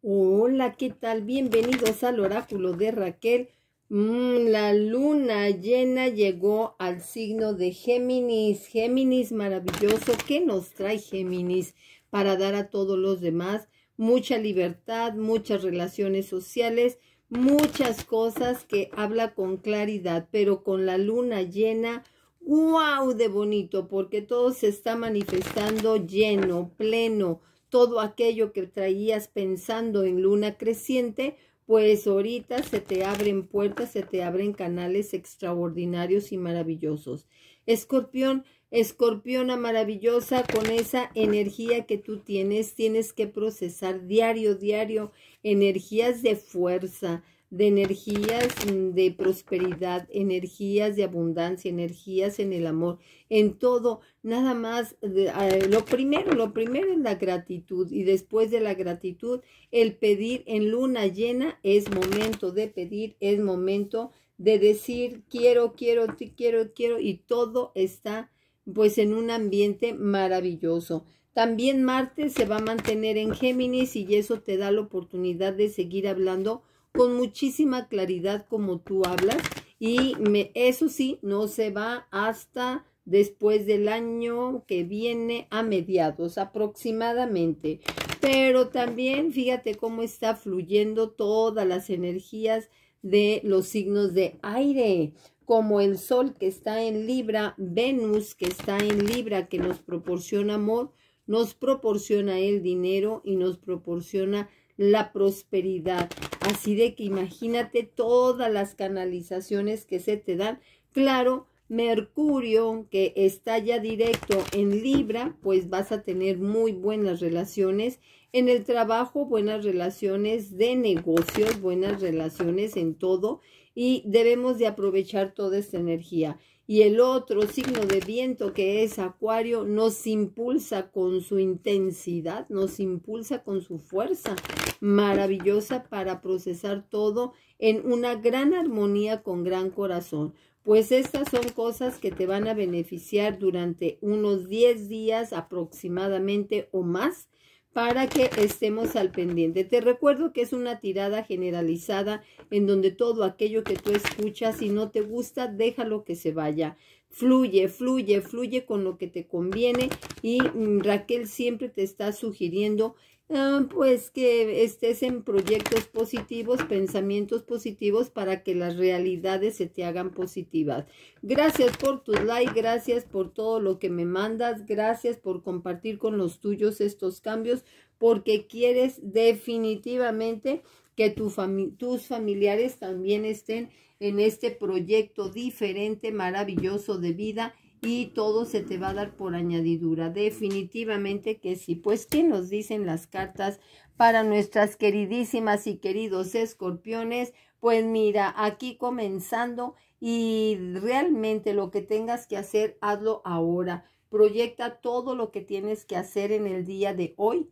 Hola, ¿qué tal? Bienvenidos al oráculo de Raquel. Mm, la luna llena llegó al signo de Géminis. Géminis maravilloso. ¿Qué nos trae Géminis para dar a todos los demás? Mucha libertad, muchas relaciones sociales, muchas cosas que habla con claridad, pero con la luna llena, ¡guau de bonito, porque todo se está manifestando lleno, pleno, todo aquello que traías pensando en luna creciente, pues ahorita se te abren puertas, se te abren canales extraordinarios y maravillosos. Escorpión, escorpiona maravillosa, con esa energía que tú tienes, tienes que procesar diario, diario, energías de fuerza, de energías mm, de prosperidad, energías de abundancia, energías en el amor, en todo, nada más, lo primero, lo primero es la gratitud y después de la gratitud, el pedir en luna llena es momento de pedir, es momento de decir quiero, quiero, quiero, quiero y todo está pues en un ambiente maravilloso. También Marte se va a mantener en Géminis y eso te da la oportunidad de seguir hablando con muchísima claridad como tú hablas y me, eso sí, no se va hasta después del año que viene a mediados aproximadamente. Pero también fíjate cómo está fluyendo todas las energías de los signos de aire, como el Sol que está en Libra, Venus que está en Libra, que nos proporciona amor, nos proporciona el dinero y nos proporciona la prosperidad. Así de que imagínate todas las canalizaciones que se te dan. Claro, Mercurio, que está ya directo en Libra, pues vas a tener muy buenas relaciones en el trabajo, buenas relaciones de negocios, buenas relaciones en todo y debemos de aprovechar toda esta energía. Y el otro signo de viento que es Acuario nos impulsa con su intensidad, nos impulsa con su fuerza maravillosa para procesar todo en una gran armonía con gran corazón, pues estas son cosas que te van a beneficiar durante unos 10 días aproximadamente o más para que estemos al pendiente. Te recuerdo que es una tirada generalizada en donde todo aquello que tú escuchas y no te gusta, déjalo que se vaya. Fluye, fluye, fluye con lo que te conviene y mm, Raquel siempre te está sugiriendo ah, pues que estés en proyectos positivos, pensamientos positivos para que las realidades se te hagan positivas. Gracias por tus likes, gracias por todo lo que me mandas, gracias por compartir con los tuyos estos cambios porque quieres definitivamente que tus familiares también estén en este proyecto diferente, maravilloso de vida y todo se te va a dar por añadidura. Definitivamente que sí. Pues, ¿qué nos dicen las cartas para nuestras queridísimas y queridos escorpiones? Pues mira, aquí comenzando y realmente lo que tengas que hacer, hazlo ahora. Proyecta todo lo que tienes que hacer en el día de hoy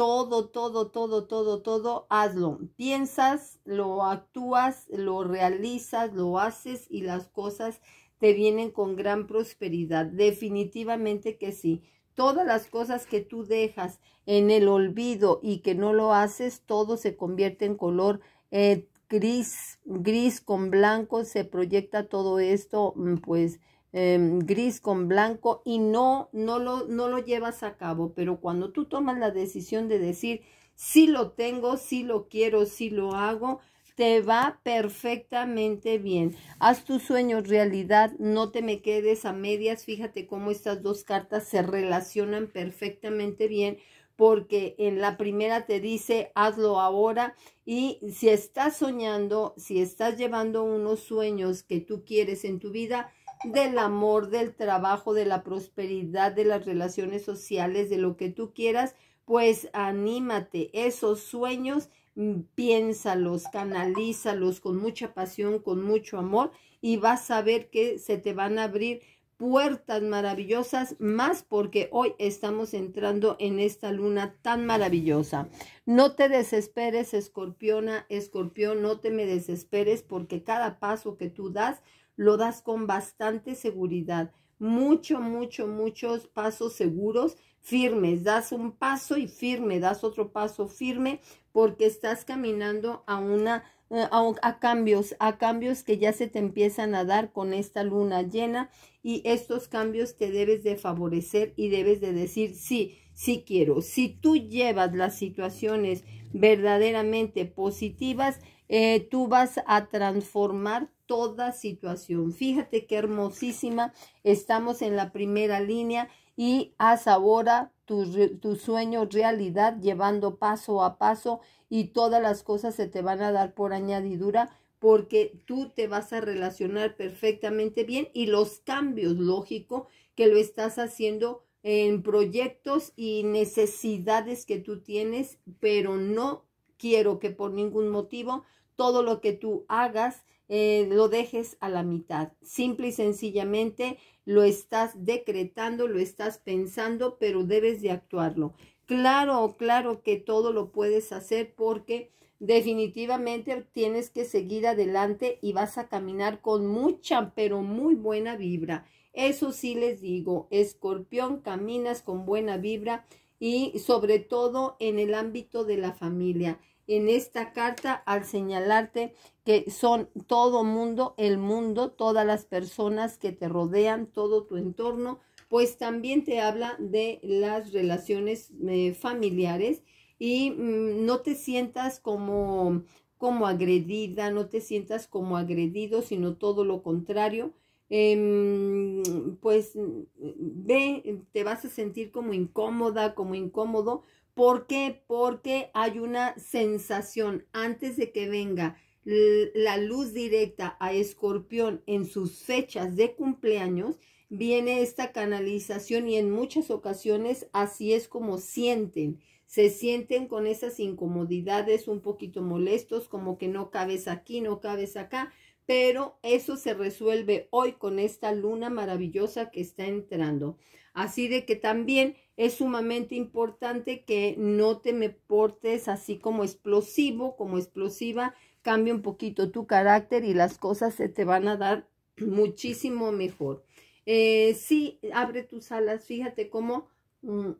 todo, todo, todo, todo, todo, hazlo. Piensas, lo actúas, lo realizas, lo haces y las cosas te vienen con gran prosperidad. Definitivamente que sí. Todas las cosas que tú dejas en el olvido y que no lo haces, todo se convierte en color eh, gris, gris con blanco, se proyecta todo esto, mm, pues Em, gris con blanco y no, no, lo, no lo llevas a cabo. Pero cuando tú tomas la decisión de decir, si sí lo tengo, si sí lo quiero, si sí lo hago, te va perfectamente bien. Haz tus sueños realidad, no te me quedes a medias. Fíjate cómo estas dos cartas se relacionan perfectamente bien porque en la primera te dice hazlo ahora y si estás soñando, si estás llevando unos sueños que tú quieres en tu vida, del amor, del trabajo, de la prosperidad, de las relaciones sociales, de lo que tú quieras, pues anímate. Esos sueños, mm, piénsalos, canalízalos con mucha pasión, con mucho amor y vas a ver que se te van a abrir puertas maravillosas más porque hoy estamos entrando en esta luna tan maravillosa. No te desesperes, escorpiona, escorpión, no te me desesperes porque cada paso que tú das lo das con bastante seguridad. Mucho, mucho, muchos pasos seguros, firmes. Das un paso y firme, das otro paso firme porque estás caminando a una eh, a, cambios, a cambios que ya se te empiezan a dar con esta luna llena y estos cambios te debes de favorecer y debes de decir sí, sí quiero. Si tú llevas las situaciones verdaderamente positivas, eh, tú vas a transformar toda situación. Fíjate qué hermosísima. Estamos en la primera línea y haz ahora tu, tu, sueño realidad llevando paso a paso y todas las cosas se te van a dar por añadidura porque tú te vas a relacionar perfectamente bien y los cambios, lógico, que lo estás haciendo en proyectos y necesidades que tú tienes, pero no quiero que por ningún motivo todo lo que tú hagas eh, lo dejes a la mitad. Simple y sencillamente lo estás decretando, lo estás pensando, pero debes de actuarlo. Claro, claro que todo lo puedes hacer porque definitivamente tienes que seguir adelante y vas a caminar con mucha, pero muy buena vibra. Eso sí les digo, escorpión, caminas con buena vibra y sobre todo en el ámbito de la familia en esta carta al señalarte que son todo mundo, el mundo, todas las personas que te rodean, todo tu entorno, pues también te habla de las relaciones eh, familiares y mm, no te sientas como como agredida, no te sientas como agredido, sino todo lo contrario. Em, pues mm, ve, em, te vas a sentir como incómoda, como incómodo. ¿Por qué? Porque hay una sensación antes de que venga la luz directa a escorpión en sus fechas de cumpleaños, viene esta canalización y en muchas ocasiones así es como sienten. Se sienten con esas incomodidades un poquito molestos, como que no cabes aquí, no cabes acá pero eso se resuelve hoy con esta luna maravillosa que está entrando. Así de que también es sumamente importante que no te me portes así como explosivo, como explosiva, cambia un poquito tu carácter y las cosas se te van a dar muchísimo mejor. Eh, sí, abre tus alas, fíjate cómo mm,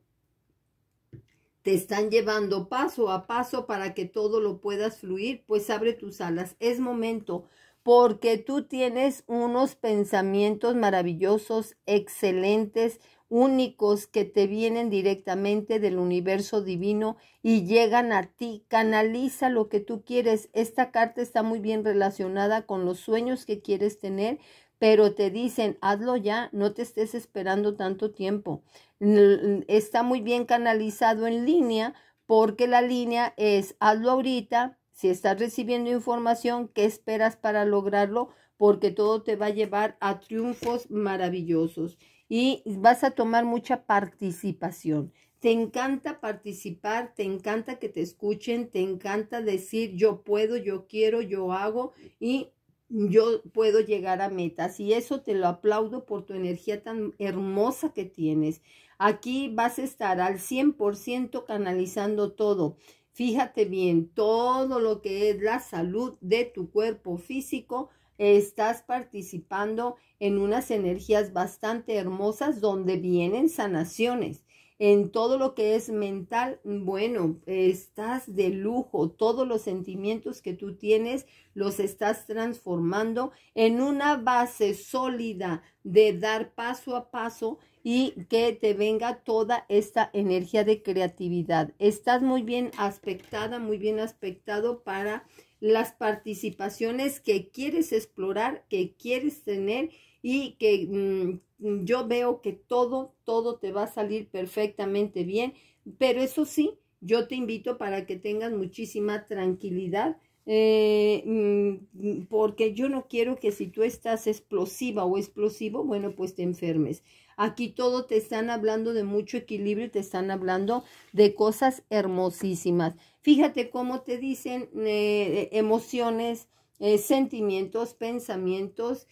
te están llevando paso a paso para que todo lo puedas fluir, pues abre tus alas, es momento porque tú tienes unos pensamientos maravillosos, excelentes, únicos que te vienen directamente del universo divino y llegan a ti. Canaliza lo que tú quieres. Esta carta está muy bien relacionada con los sueños que quieres tener, pero te dicen, hazlo ya, no te estés esperando tanto tiempo. Está muy bien canalizado en línea porque la línea es, hazlo ahorita, si estás recibiendo información, ¿qué esperas para lograrlo? Porque todo te va a llevar a triunfos maravillosos y vas a tomar mucha participación. Te encanta participar, te encanta que te escuchen, te encanta decir yo puedo, yo quiero, yo hago y yo puedo llegar a metas y eso te lo aplaudo por tu energía tan hermosa que tienes. Aquí vas a estar al 100% canalizando todo. Fíjate bien, todo lo que es la salud de tu cuerpo físico, estás participando en unas energías bastante hermosas donde vienen sanaciones. En todo lo que es mental, bueno, estás de lujo. Todos los sentimientos que tú tienes los estás transformando en una base sólida de dar paso a paso y que te venga toda esta energía de creatividad. Estás muy bien aspectada, muy bien aspectado para las participaciones que quieres explorar, que quieres tener y que mm, yo veo que todo, todo te va a salir perfectamente bien, pero eso sí, yo te invito para que tengas muchísima tranquilidad eh, mm, porque yo no quiero que si tú estás explosiva o explosivo, bueno, pues te enfermes. Aquí todo te están hablando de mucho equilibrio, te están hablando de cosas hermosísimas. Fíjate cómo te dicen eh, emociones, eh, sentimientos, pensamientos,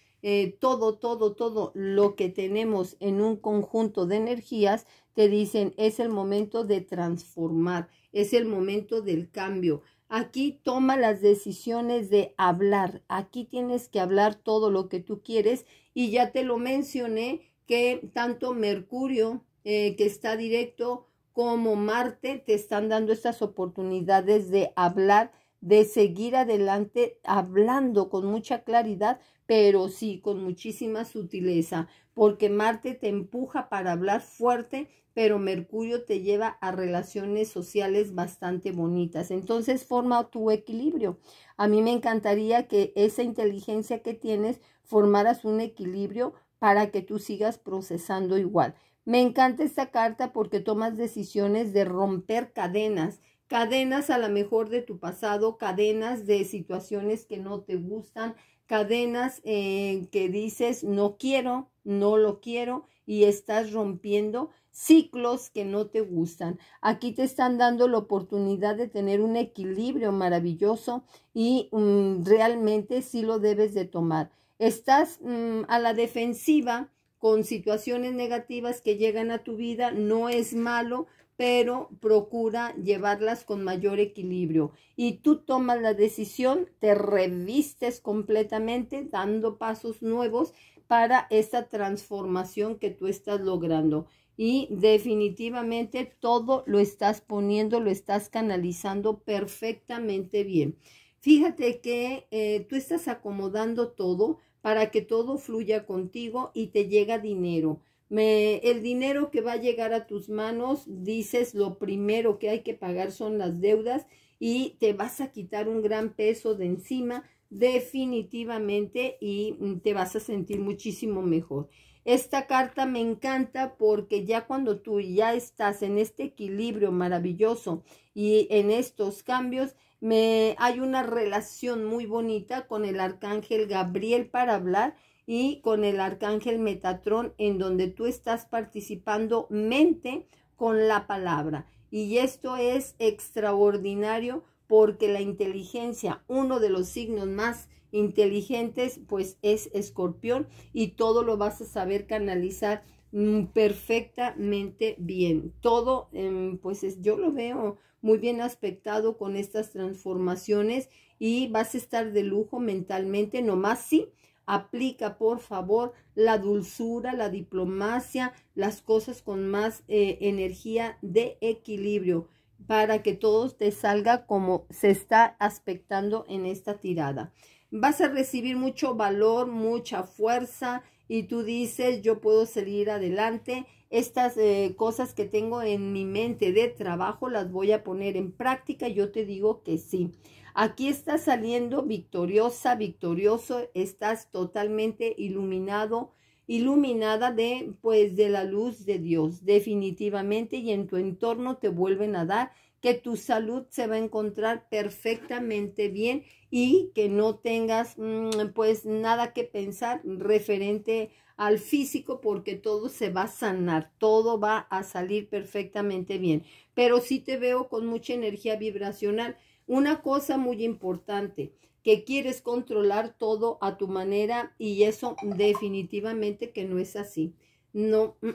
todo, todo, todo lo que tenemos en un conjunto de energías, te dicen es el momento de transformar, es el momento del cambio. Aquí toma las decisiones de hablar. Aquí tienes que hablar todo lo que tú quieres. Y ya te lo mencioné que tanto Mercurio, eh, que está directo, como Marte te están dando estas oportunidades de hablar de seguir adelante hablando con mucha claridad, pero sí con muchísima sutileza, porque Marte te empuja para hablar fuerte, pero Mercurio te lleva a relaciones sociales bastante bonitas. Entonces forma tu equilibrio. A mí me encantaría que esa inteligencia que tienes formaras un equilibrio para que tú sigas procesando igual. Me encanta esta carta porque tomas decisiones de romper cadenas cadenas a la mejor de tu pasado, cadenas de situaciones que no te gustan, cadenas en eh, que dices no quiero, no lo quiero y estás rompiendo ciclos que no te gustan. Aquí te están dando la oportunidad de tener un equilibrio maravilloso y mm, realmente sí lo debes de tomar. Estás mm, a la defensiva con situaciones negativas que llegan a tu vida, no es malo, pero procura llevarlas con mayor equilibrio. Y tú tomas la decisión, te revistes completamente dando pasos nuevos para esta transformación que tú estás logrando. Y definitivamente todo lo estás poniendo, lo estás canalizando perfectamente bien. Fíjate que eh, tú estás acomodando todo para que todo fluya contigo y te llega dinero el dinero que va a llegar a tus manos, dices, lo primero que hay que pagar son las deudas y te vas a quitar un gran peso de encima definitivamente y mm, te vas a sentir muchísimo mejor. Esta carta me encanta porque ya cuando tú ya estás en este equilibrio maravilloso y en estos cambios, me, hay una relación muy bonita con el arcángel Gabriel para hablar y con el arcángel Metatrón, en donde tú estás participando mente con la palabra. Y esto es extraordinario porque la inteligencia, uno de los signos más inteligentes, pues es escorpión y todo lo vas a saber canalizar mm, perfectamente bien. Todo, em, pues es, yo lo veo muy bien aspectado con estas transformaciones y vas a estar de lujo mentalmente, nomás sí, aplica por favor la dulzura, la diplomacia, las cosas con más eh, energía de equilibrio para que todo te salga como se está aspectando en esta tirada. Vas a recibir mucho valor, mucha fuerza y tú dices yo puedo seguir adelante estas eh, cosas que tengo en mi mente de trabajo las voy a poner en práctica, yo te digo que sí. Aquí estás saliendo victoriosa, victorioso, estás totalmente iluminado, iluminada de pues de la luz de Dios, definitivamente y en tu entorno te vuelven a dar que tu salud se va a encontrar perfectamente bien y que no tengas mm, pues nada que pensar referente al físico porque todo se va a sanar, todo va a salir perfectamente bien. Pero sí te veo con mucha energía vibracional. Una cosa muy importante, que quieres controlar todo a tu manera y eso definitivamente que no es así. No, mm,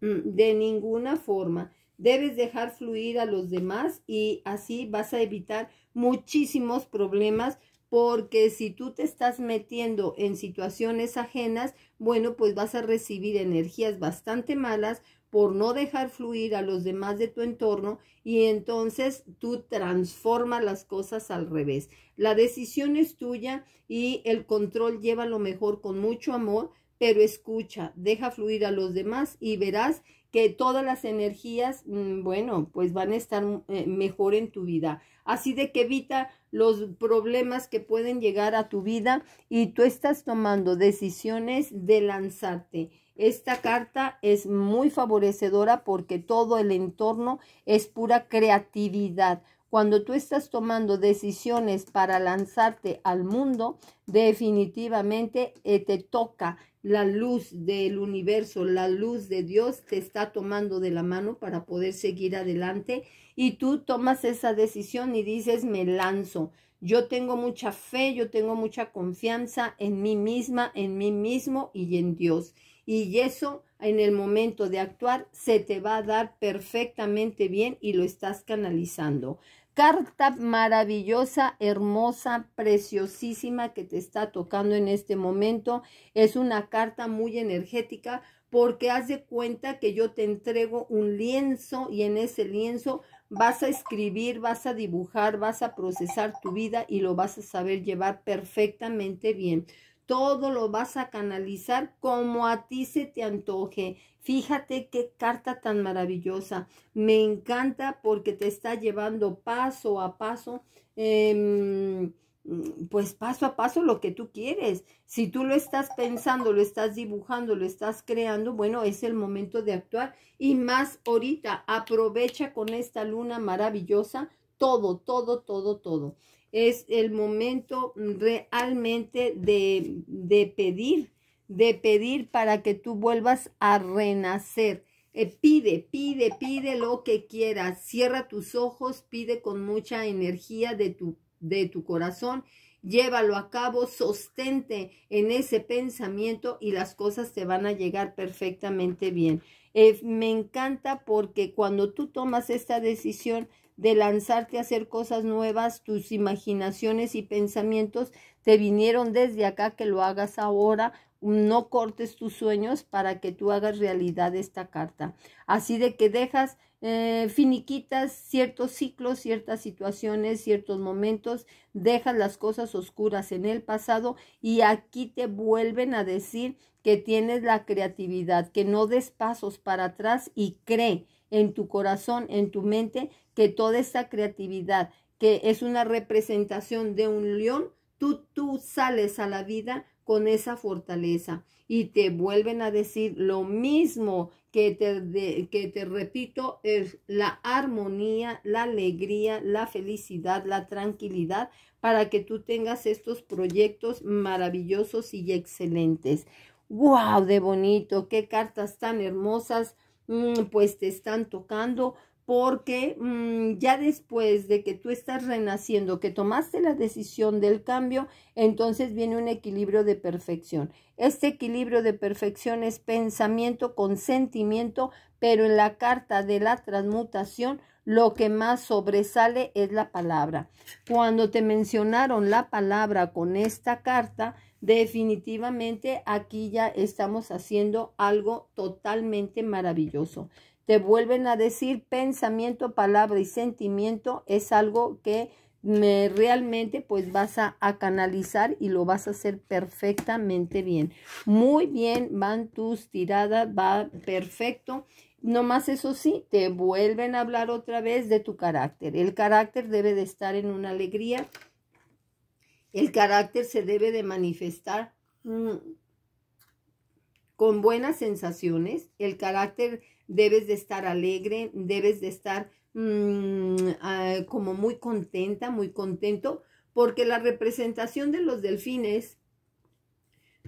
mm, de ninguna forma debes dejar fluir a los demás y así vas a evitar muchísimos problemas porque si tú te estás metiendo en situaciones ajenas, bueno, pues vas a recibir energías bastante malas por no dejar fluir a los demás de tu entorno y entonces tú transformas las cosas al revés. La decisión es tuya y el control lleva lo mejor con mucho amor, pero escucha, deja fluir a los demás y verás todas las energías, mm, bueno, pues van a estar mm, eh, mejor en tu vida. Así de que evita los problemas que pueden llegar a tu vida y tú estás tomando decisiones de lanzarte. Esta carta es muy favorecedora porque todo el entorno es pura creatividad. Cuando tú estás tomando decisiones para lanzarte al mundo, definitivamente eh, te toca la luz del universo, la luz de Dios te está tomando de la mano para poder seguir adelante y tú tomas esa decisión y dices, me lanzo. Yo tengo mucha fe, yo tengo mucha confianza en mí misma, en mí mismo y en Dios. Y eso en el momento de actuar se te va a dar perfectamente bien y lo estás canalizando. Carta maravillosa, hermosa, preciosísima que te está tocando en este momento. Es una carta muy energética porque haz de cuenta que yo te entrego un lienzo y en ese lienzo vas a escribir, vas a dibujar, vas a procesar tu vida y lo vas a saber llevar perfectamente bien todo lo vas a canalizar como a ti se te antoje. Fíjate qué carta tan maravillosa. Me encanta porque te está llevando paso a paso, em, pues paso a paso lo que tú quieres. Si tú lo estás pensando, lo estás dibujando, lo estás creando, bueno, es el momento de actuar. Y más ahorita, aprovecha con esta luna maravillosa todo, todo, todo, todo es el momento realmente de, de pedir, de pedir para que tú vuelvas a renacer. Eh, pide, pide, pide lo que quieras. Cierra tus ojos, pide con mucha energía de tu, de tu corazón. Llévalo a cabo, sostente en ese pensamiento y las cosas te van a llegar perfectamente bien. Eh, me encanta porque cuando tú tomas esta decisión, de lanzarte a hacer cosas nuevas, tus imaginaciones y pensamientos te vinieron desde acá, que lo hagas ahora, no cortes tus sueños para que tú hagas realidad esta carta. Así de que dejas eh, finiquitas ciertos ciclos, ciertas situaciones, ciertos momentos, dejas las cosas oscuras en el pasado y aquí te vuelven a decir que tienes la creatividad, que no des pasos para atrás y cree en tu corazón, en tu mente, que toda esta creatividad, que es una representación de un león, tú, tú sales a la vida con esa fortaleza y te vuelven a decir lo mismo que te, que te repito, es la armonía, la alegría, la felicidad, la tranquilidad, para que tú tengas estos proyectos maravillosos y excelentes. ¡Wow! De bonito, qué cartas tan hermosas, mm, pues te están tocando porque mm, ya después de que tú estás renaciendo, que tomaste la decisión del cambio, entonces viene un equilibrio de perfección. Este equilibrio de perfección es pensamiento con sentimiento, pero en la carta de la transmutación lo que más sobresale es la palabra. Cuando te mencionaron la palabra con esta carta, definitivamente aquí ya estamos haciendo algo totalmente maravilloso te vuelven a decir pensamiento, palabra y sentimiento es algo que me, realmente pues vas a, canalizar y lo vas a hacer perfectamente bien. Muy bien, van tus tiradas, va perfecto. No más eso sí, te vuelven a hablar otra vez de tu carácter. El carácter debe de estar en una alegría. El carácter se debe de manifestar mm, con buenas sensaciones. El carácter debes de estar alegre, debes de estar mm, ah, como muy contenta, muy contento, porque la representación de los delfines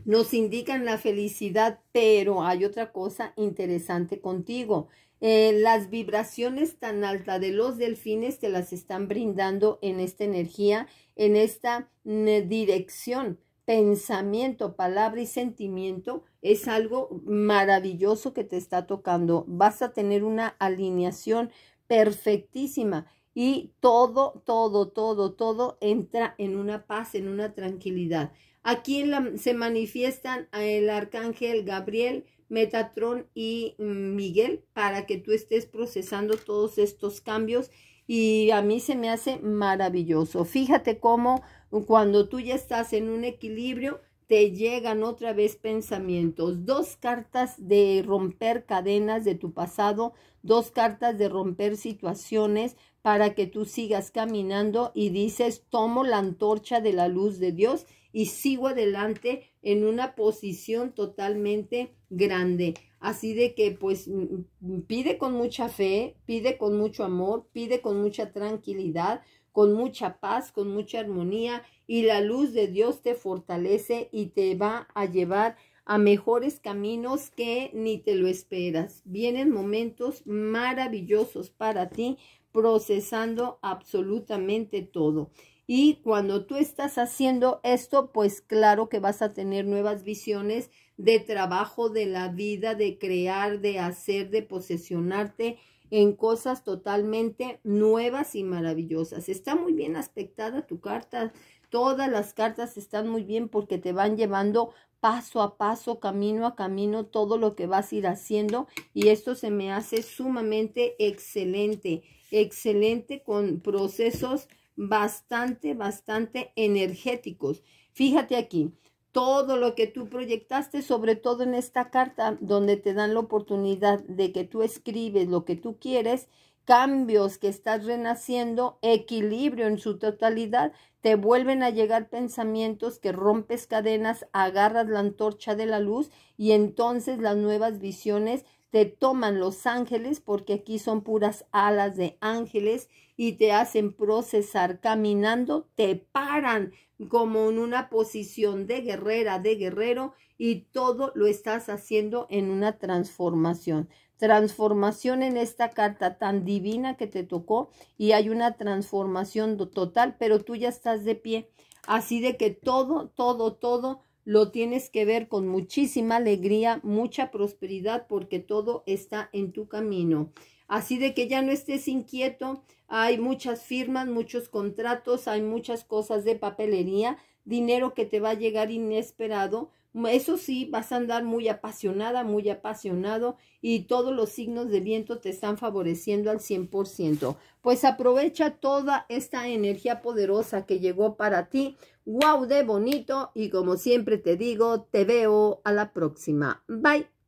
nos indican la felicidad, pero hay otra cosa interesante contigo. Eh, las vibraciones tan altas de los delfines te las están brindando en esta energía, en esta mm, dirección pensamiento, palabra y sentimiento es algo maravilloso que te está tocando. Vas a tener una alineación perfectísima y todo, todo, todo, todo entra en una paz, en una tranquilidad. Aquí se manifiestan el arcángel Gabriel, Metatrón y mm, Miguel para que tú estés procesando todos estos cambios y a mí se me hace maravilloso. Fíjate cómo cuando tú ya estás en un equilibrio, te llegan otra vez pensamientos. Dos cartas de romper cadenas de tu pasado, dos cartas de romper situaciones, para que tú sigas caminando y dices, tomo la antorcha de la luz de Dios y sigo adelante en una posición totalmente grande. Así de que pues mm, pide con mucha fe, pide con mucho amor, pide con mucha tranquilidad, con mucha paz, con mucha armonía y la luz de Dios te fortalece y te va a llevar a mejores caminos que ni te lo esperas. Vienen momentos maravillosos para ti procesando absolutamente todo. Y cuando tú estás haciendo esto, pues claro que vas a tener nuevas visiones de trabajo, de la vida, de crear, de hacer, de posesionarte en cosas totalmente nuevas y maravillosas. Está muy bien aspectada tu carta. Todas las cartas están muy bien porque te van llevando paso a paso, camino a camino, todo lo que vas a ir haciendo. Y esto se me hace sumamente excelente excelente con procesos bastante, bastante energéticos. Fíjate aquí, todo lo que tú proyectaste, sobre todo en esta carta, donde te dan la oportunidad de que tú escribes lo que tú quieres, cambios que estás renaciendo, equilibrio en su totalidad, te vuelven a llegar pensamientos que rompes cadenas, agarras la antorcha de la luz y entonces las nuevas visiones te toman los ángeles, porque aquí son puras alas de ángeles, y te hacen procesar caminando, te paran como en una posición de guerrera, de guerrero, y todo lo estás haciendo en una transformación. Transformación en esta carta tan divina que te tocó, y hay una transformación total, pero tú ya estás de pie. Así de que todo, todo, todo lo tienes que ver con muchísima alegría, mucha prosperidad, porque todo está en tu camino. Así de que ya no estés inquieto, hay muchas firmas, muchos contratos, hay muchas cosas de papelería, dinero que te va a llegar inesperado, Mm, eso sí, vas a andar muy apasionada, muy apasionado y todos los signos de viento te están favoreciendo al 100%. Pues aprovecha toda esta energía poderosa que llegó para ti. ¡Wow! De bonito y como siempre te digo, te veo a la próxima. Bye.